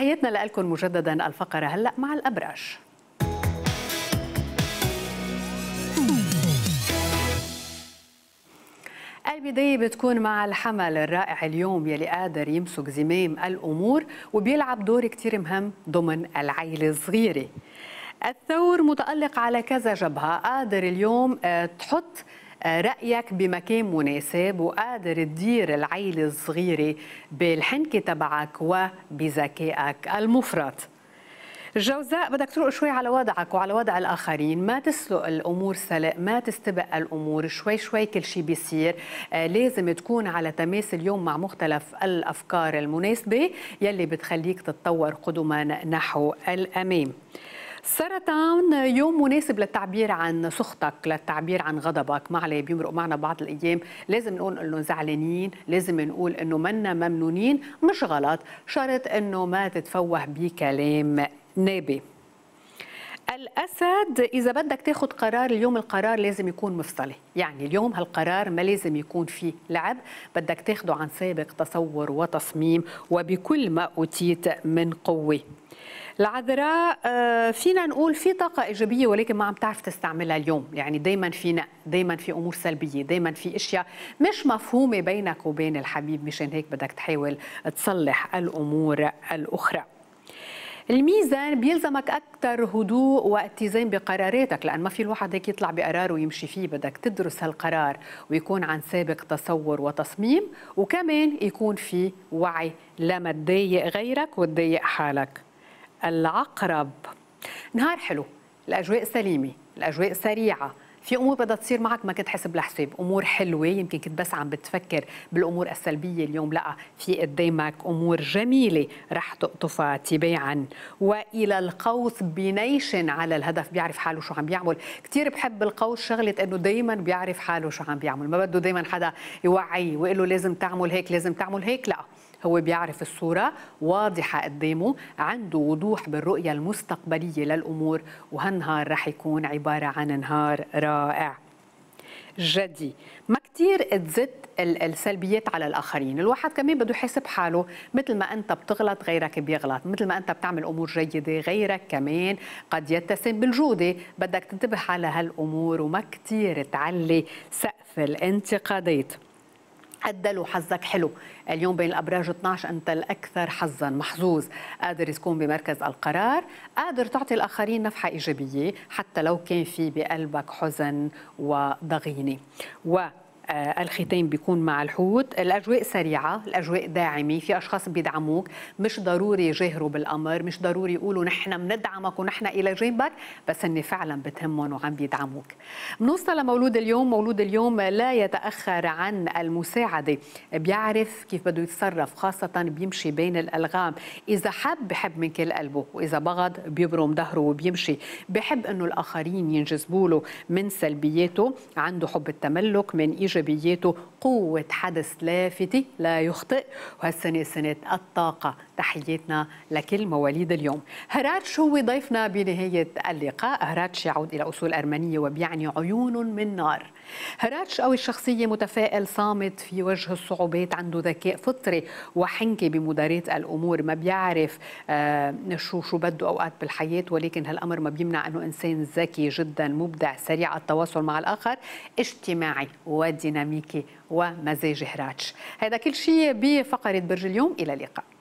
تحياتنا لكم مجددا الفقرة هلأ مع الأبراج البداية بتكون مع الحمل الرائع اليوم يلي قادر يمسك زمام الأمور وبيلعب دور كتير مهم ضمن العيلة الصغيرة الثور متألق على كذا جبهة قادر اليوم آه، تحط رايك بمكان مناسب وقادر تدير العيله الصغيره بالحنكه تبعك وبذكائك المفرط الجوزاء بدك تروق شوي على وضعك وعلى وضع الاخرين ما تسلق الامور سلق ما تستبق الامور شوي شوي كل شيء بيصير آه لازم تكون على تماس اليوم مع مختلف الافكار المناسبه يلي بتخليك تتطور قدما نحو الامام سرطان يوم مناسب للتعبير عن سخطك للتعبير عن غضبك ما عليه بيمرق معنا بعض الايام لازم نقول انه زعلانين لازم نقول انه منا ممنونين مش غلط شرط انه ما تتفوه بكلام نابي الاسد اذا بدك تاخذ قرار اليوم القرار لازم يكون مفصلي يعني اليوم هالقرار ما لازم يكون فيه لعب بدك تاخده عن سابق تصور وتصميم وبكل ما اوتيت من قوه العذراء آه، فينا نقول في طاقة إيجابية ولكن ما عم تعرف تستعملها اليوم يعني دايما في نق دايما في أمور سلبية دايما في أشياء مش مفهومة بينك وبين الحبيب مشان هيك بدك تحاول تصلح الأمور الأخرى الميزان بيلزمك اكثر هدوء واتزان بقراراتك لان ما في الواحد هيك يطلع بقرار ويمشي فيه بدك تدرس هالقرار ويكون عن سابق تصور وتصميم وكمان يكون في وعي لما تضايق غيرك وتضايق حالك العقرب نهار حلو الأجواء سليمة الأجواء سريعة في امور بدها تصير معك ما كنت حاسب لحساب امور حلوه يمكن كنت بس عم بتفكر بالامور السلبيه اليوم لا في قدامك امور جميله رح تقطفها تباعا والى القوس بنيشن على الهدف بيعرف حاله شو عم بيعمل كثير بحب القوس شغله انه دائما بيعرف حاله شو عم بيعمل ما بده دائما حدا يوعيه ويقول له لازم تعمل هيك لازم تعمل هيك لا هو بيعرف الصورة واضحة قدامه عنده وضوح بالرؤية المستقبلية للأمور وهالنهار رح يكون عبارة عن نهار رائع جدي ما كتير تزد السلبيات على الاخرين، الواحد كمان بده يحاسب حاله مثل ما انت بتغلط غيرك بيغلط، مثل ما انت بتعمل امور جيده غيرك كمان قد يتسم بالجوده، بدك تنتبه على هالامور وما كتير تعلي سقف الانتقادات. أدى حظك حلو اليوم بين الأبراج 12 أنت الأكثر حظا محظوظ قادر تكون بمركز القرار قادر تعطي الآخرين نفحة إيجابية حتى لو كان في بقلبك حزن وضغينة و آه، الختام بيكون مع الحوت الاجواء سريعه الاجواء داعمه في اشخاص بيدعموك مش ضروري يجاهروا بالامر مش ضروري يقولوا نحن بندعمك ونحن الى جنبك بس أني فعلا بتهمهم وعم بيدعموك بنوصل لمولود اليوم مولود اليوم لا يتاخر عن المساعده بيعرف كيف بده يتصرف خاصه بيمشي بين الالغام اذا حب بحب من كل قلبه واذا بغض بيبرم ظهره وبيمشي بحب انه الاخرين ينجذبوا له من سلبياته عنده حب التملك من ايجابيته شبيته قوة حدث لافتة لا يخطئ وهالسنة سنة الطاقة تحياتنا لكل مواليد اليوم هراتش هو ضيفنا بنهاية اللقاء هراتش يعود إلى أصول أرمنية وبيعني عيون من نار هراتش أو الشخصية متفائل صامت في وجه الصعوبات عنده ذكاء فطري وحنكة بمداراة الأمور ما بيعرف آه شو شو بده أوقات بالحياة ولكن هالأمر ما بيمنع أنه إنسان ذكي جدا مبدع سريع التواصل مع الآخر اجتماعي ودي ديناميكي ومزاج هراتش هذا كل شيء بفقرة برج اليوم إلى اللقاء